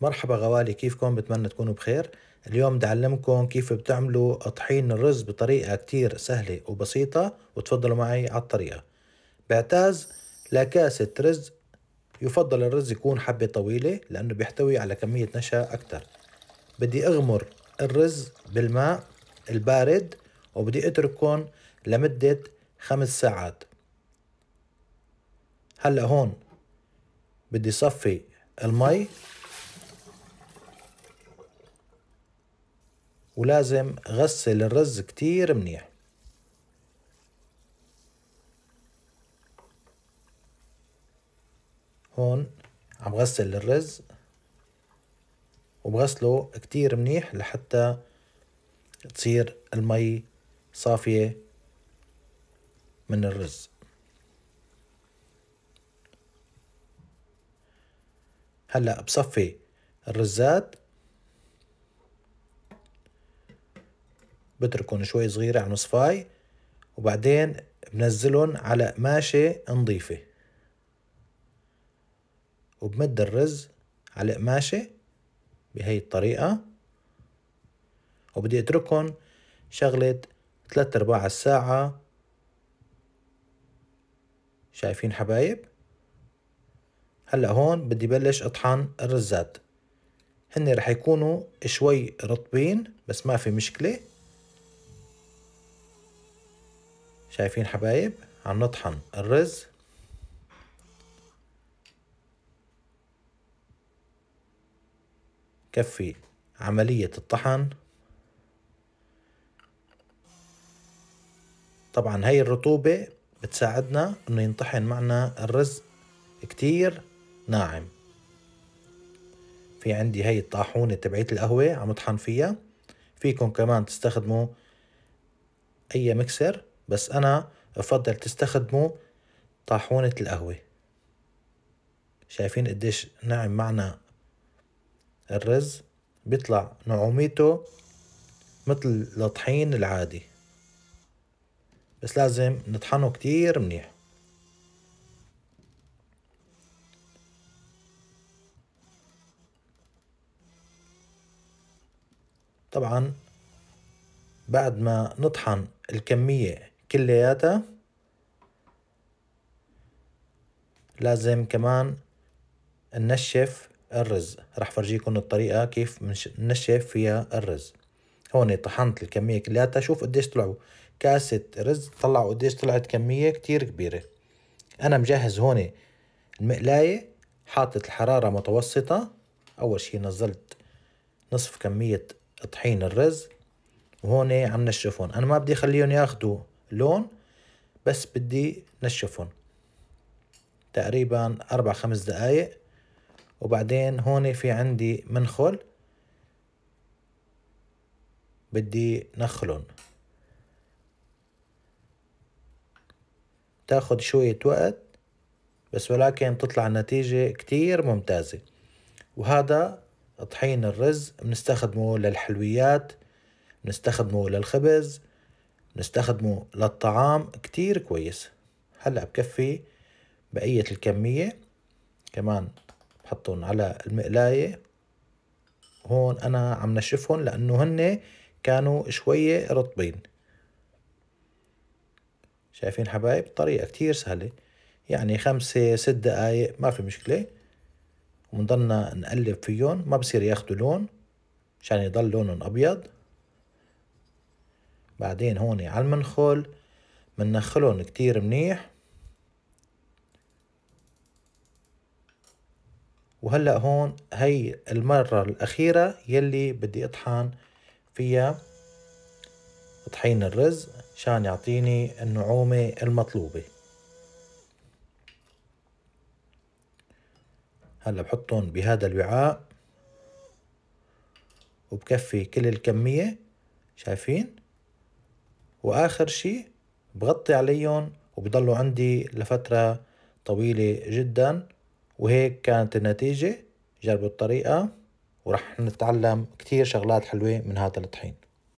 مرحبا غوالي كيفكم بتمنى تكونوا بخير اليوم بدي اعلمكم كيف بتعملوا طحين الرز بطريقة كتير سهلة وبسيطة وتفضلوا معي على الطريقة بعتاز لكاسة رز يفضل الرز يكون حبة طويلة لأنه بيحتوي على كمية نشا أكتر بدي أغمر الرز بالماء البارد وبدي أتركهم لمدة خمس ساعات هلأ هون بدي صفي المي ولازم غسل الرز كتير منيح هون عم غسل الرز وبغسله كتير منيح لحتى تصير المي صافية من الرز هلا بصفي الرزات بتركن شوي صغيرة على نصفاي وبعدين بنزلهم على قماشة نظيفة وبمد الرز على قماشة بهي الطريقة وبدي اتركهم شغلة تلات ارباع الساعة شايفين حبايب هلا هون بدي بلش اطحن الرزات هن رح يكونوا شوي رطبين بس ما في مشكله شايفين حبايب هنطحن الرز كفي عملية الطحن طبعا هاي الرطوبة بتساعدنا انه ينطحن معنا الرز كتير ناعم في عندي هاي الطاحونة تبعيت القهوة عم اطحن فيها فيكم كمان تستخدموا اي مكسر بس أنا أفضل تستخدموا طاحونة القهوة شايفين قديش ناعم معنا الرز بيطلع نعوميته مثل الطحين العادي بس لازم نطحنه كتير منيح طبعا بعد ما نطحن الكمية كلياتها لازم كمان ننشف الرز رح فرجيكم الطريقة كيف ننشف فيها الرز هون طحنت الكمية كلياتها شوف قديش طلعوا كاسة رز طلعوا قديش طلعت كمية كتير كبيرة أنا مجهز هون المقلاية حاطط الحرارة متوسطة أول شي نزلت نصف كمية طحين الرز وهون عم نشفهم أنا ما بدي خليهم ياخدوا لون بس بدي نشفهم تقريبا أربع خمس دقايق وبعدين هون في عندي منخل بدي نخلن تاخد شوية وقت بس ولكن تطلع النتيجة كتير ممتازة وهذا طحين الرز بنستخدمه للحلويات بنستخدمه للخبز نستخدمه للطعام كتير كويس هلأ بكفي بقية الكمية كمان بحطهم على المقلاية هون أنا عم نشفهم لأنه هن كانوا شوية رطبين شايفين حبايب طريقة كتير سهلة يعني خمسة ست دقايق ما في مشكلة ونضلنا نقلب فيهم ما بصير ياخدوا لون عشان يضل لونهم أبيض بعدين هون على المنخل مننخلهم كتير منيح وهلأ هون هي المرة الأخيرة يلي بدي أطحن فيها طحين الرز عشان يعطيني النعومة المطلوبة هلا بحطهم بهذا الوعاء وبكفي كل الكمية شايفين؟ واخر شيء بغطي عليهم وبضلوا عندي لفترة طويلة جدا وهيك كانت النتيجة جربوا الطريقة ورح نتعلم كتير شغلات حلوة من هذا الطحين